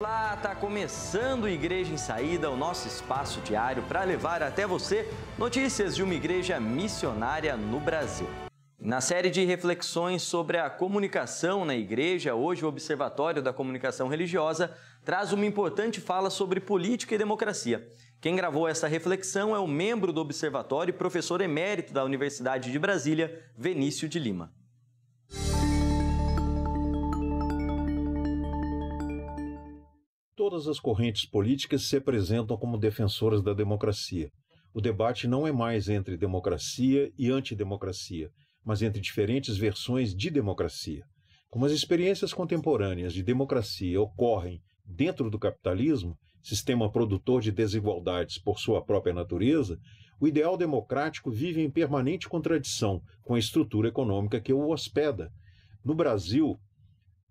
Olá, está começando Igreja em Saída, o nosso espaço diário para levar até você notícias de uma igreja missionária no Brasil. Na série de reflexões sobre a comunicação na igreja, hoje o Observatório da Comunicação Religiosa traz uma importante fala sobre política e democracia. Quem gravou essa reflexão é o membro do Observatório, e professor emérito da Universidade de Brasília, Venício de Lima. Todas as correntes políticas se apresentam como defensoras da democracia. O debate não é mais entre democracia e antidemocracia, mas entre diferentes versões de democracia. Como as experiências contemporâneas de democracia ocorrem dentro do capitalismo, sistema produtor de desigualdades por sua própria natureza, o ideal democrático vive em permanente contradição com a estrutura econômica que o hospeda. No Brasil,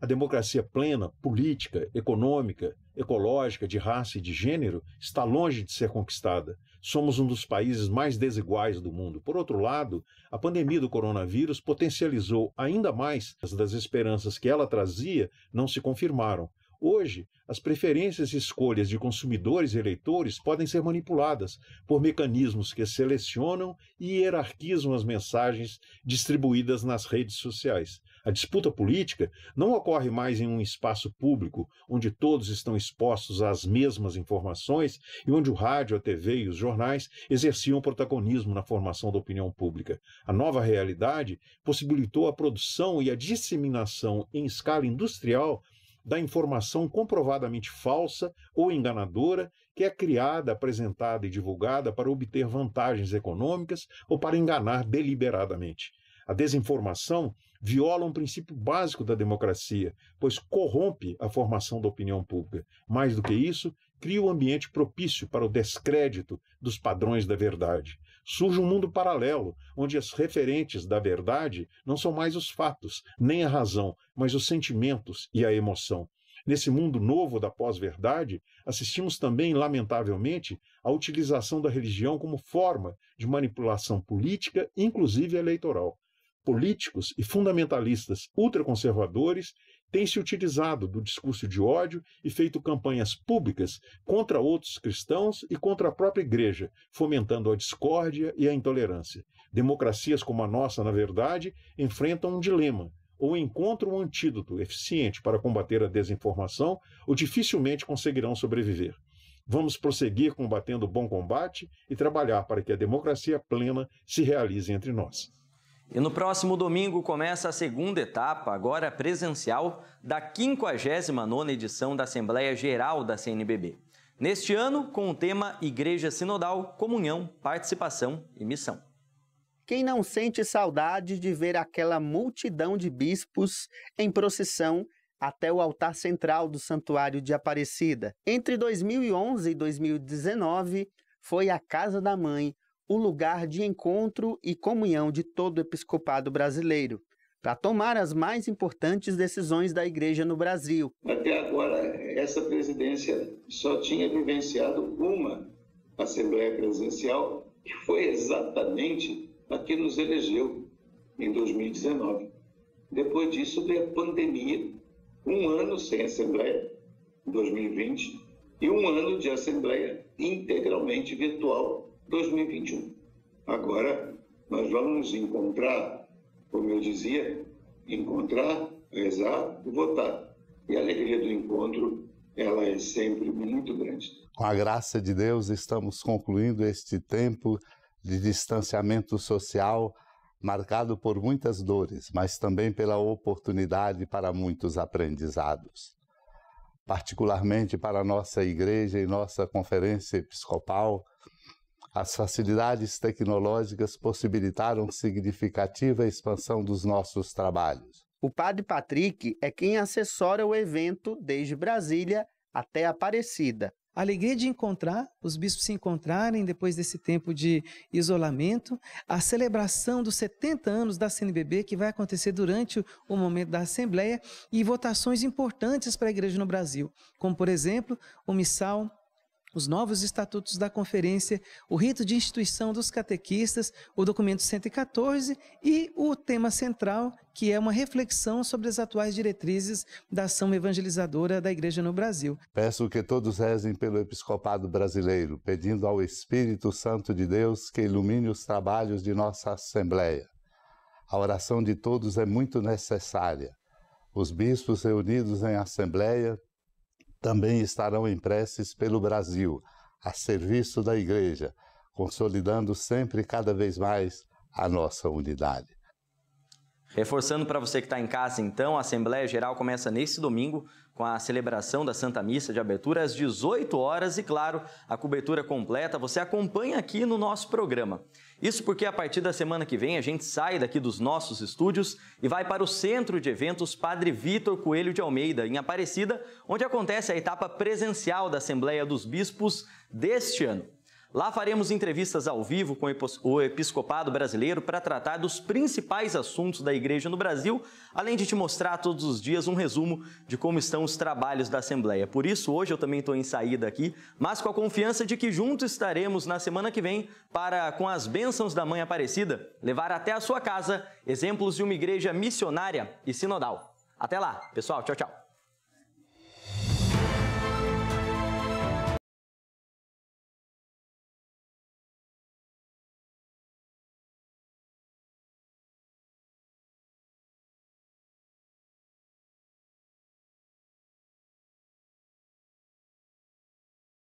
a democracia plena, política, econômica, ecológica, de raça e de gênero está longe de ser conquistada. Somos um dos países mais desiguais do mundo. Por outro lado, a pandemia do coronavírus potencializou ainda mais as das esperanças que ela trazia não se confirmaram. Hoje, as preferências e escolhas de consumidores e eleitores podem ser manipuladas por mecanismos que selecionam e hierarquizam as mensagens distribuídas nas redes sociais. A disputa política não ocorre mais em um espaço público onde todos estão expostos às mesmas informações e onde o rádio, a TV e os jornais exerciam protagonismo na formação da opinião pública. A nova realidade possibilitou a produção e a disseminação em escala industrial da informação comprovadamente falsa ou enganadora que é criada, apresentada e divulgada para obter vantagens econômicas ou para enganar deliberadamente. A desinformação viola um princípio básico da democracia, pois corrompe a formação da opinião pública. Mais do que isso, cria um ambiente propício para o descrédito dos padrões da verdade. Surge um mundo paralelo, onde as referentes da verdade não são mais os fatos, nem a razão, mas os sentimentos e a emoção. Nesse mundo novo da pós-verdade, assistimos também, lamentavelmente, à utilização da religião como forma de manipulação política, inclusive eleitoral políticos e fundamentalistas ultraconservadores têm se utilizado do discurso de ódio e feito campanhas públicas contra outros cristãos e contra a própria igreja, fomentando a discórdia e a intolerância. Democracias como a nossa, na verdade, enfrentam um dilema. Ou encontram um antídoto eficiente para combater a desinformação, ou dificilmente conseguirão sobreviver. Vamos prosseguir combatendo o bom combate e trabalhar para que a democracia plena se realize entre nós. E no próximo domingo começa a segunda etapa, agora presencial, da 59 edição da Assembleia Geral da CNBB. Neste ano, com o tema Igreja Sinodal, Comunhão, Participação e Missão. Quem não sente saudade de ver aquela multidão de bispos em procissão até o altar central do Santuário de Aparecida? Entre 2011 e 2019, foi a Casa da Mãe o lugar de encontro e comunhão de todo o episcopado brasileiro, para tomar as mais importantes decisões da Igreja no Brasil. Até agora, essa presidência só tinha vivenciado uma Assembleia Presencial, que foi exatamente a que nos elegeu em 2019. Depois disso, veio a pandemia, um ano sem Assembleia, 2020, e um ano de Assembleia integralmente virtual, 2021. Agora, nós vamos encontrar, como eu dizia, encontrar, rezar, votar. E a alegria do encontro ela é sempre muito grande. Com a graça de Deus, estamos concluindo este tempo de distanciamento social marcado por muitas dores, mas também pela oportunidade para muitos aprendizados. Particularmente para nossa igreja e nossa conferência episcopal, as facilidades tecnológicas possibilitaram significativa expansão dos nossos trabalhos. O Padre Patrick é quem assessora o evento desde Brasília até Aparecida. A alegria de encontrar, os bispos se encontrarem depois desse tempo de isolamento, a celebração dos 70 anos da CNBB, que vai acontecer durante o momento da Assembleia, e votações importantes para a igreja no Brasil, como, por exemplo, o missal os novos estatutos da conferência, o rito de instituição dos catequistas, o documento 114 e o tema central, que é uma reflexão sobre as atuais diretrizes da ação evangelizadora da Igreja no Brasil. Peço que todos rezem pelo episcopado brasileiro, pedindo ao Espírito Santo de Deus que ilumine os trabalhos de nossa Assembleia. A oração de todos é muito necessária. Os bispos reunidos em assembleia também estarão em preces pelo Brasil, a serviço da Igreja, consolidando sempre cada vez mais a nossa unidade. Reforçando para você que está em casa, então, a Assembleia Geral começa neste domingo com a celebração da Santa Missa de abertura às 18 horas e, claro, a cobertura completa você acompanha aqui no nosso programa. Isso porque a partir da semana que vem a gente sai daqui dos nossos estúdios e vai para o Centro de Eventos Padre Vitor Coelho de Almeida, em Aparecida, onde acontece a etapa presencial da Assembleia dos Bispos deste ano. Lá faremos entrevistas ao vivo com o episcopado brasileiro para tratar dos principais assuntos da igreja no Brasil, além de te mostrar todos os dias um resumo de como estão os trabalhos da Assembleia. Por isso, hoje eu também estou em saída aqui, mas com a confiança de que juntos estaremos na semana que vem para, com as bênçãos da Mãe Aparecida, levar até a sua casa exemplos de uma igreja missionária e sinodal. Até lá, pessoal. Tchau, tchau.